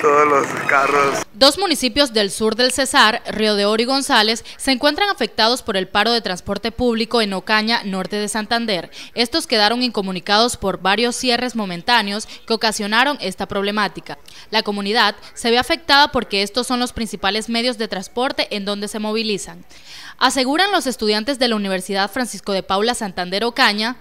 todos los carros. Dos municipios del sur del Cesar, Río de Oro y González, se encuentran afectados por el paro de transporte público en Ocaña, norte de Santander. Estos quedaron incomunicados por varios cierres momentáneos que ocasionaron esta problemática. La comunidad se ve afectada porque estos son los principales medios de transporte en donde se movilizan. Aseguran los estudiantes de la Universidad Francisco de Paula Santander Ocaña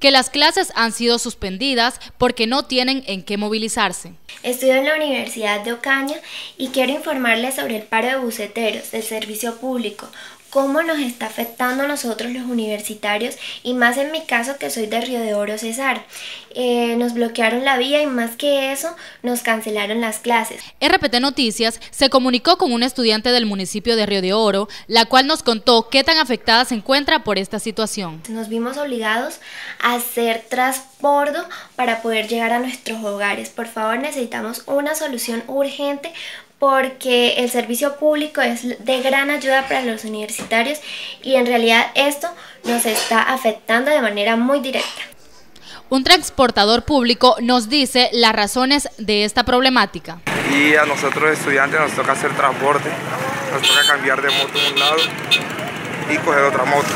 que las clases han sido suspendidas porque no tienen en qué movilizarse. Estudio en la Universidad de Ocaña y quiero informarles sobre el paro de buceteros del servicio público, cómo nos está afectando a nosotros los universitarios y más en mi caso que soy de Río de Oro Cesar. Eh, nos bloquearon la vía y más que eso nos cancelaron las clases. RPT Noticias se comunicó con un estudiante del municipio de Río de Oro, la cual nos contó qué tan afectada se encuentra por esta situación. Nos vimos obligados a hacer trasbordo para poder llegar a nuestros hogares. Por favor necesitamos una solución urgente porque el servicio público es de gran ayuda para los universitarios y en realidad esto nos está afectando de manera muy directa. Un transportador público nos dice las razones de esta problemática. Y a nosotros estudiantes nos toca hacer transporte, nos toca cambiar de moto a un lado y coger otra moto.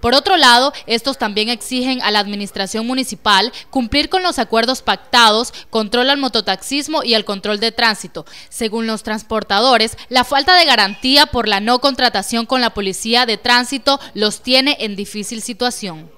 Por otro lado, estos también exigen a la administración municipal cumplir con los acuerdos pactados, control al mototaxismo y el control de tránsito. Según los transportadores, la falta de garantía por la no contratación con la policía de tránsito los tiene en difícil situación.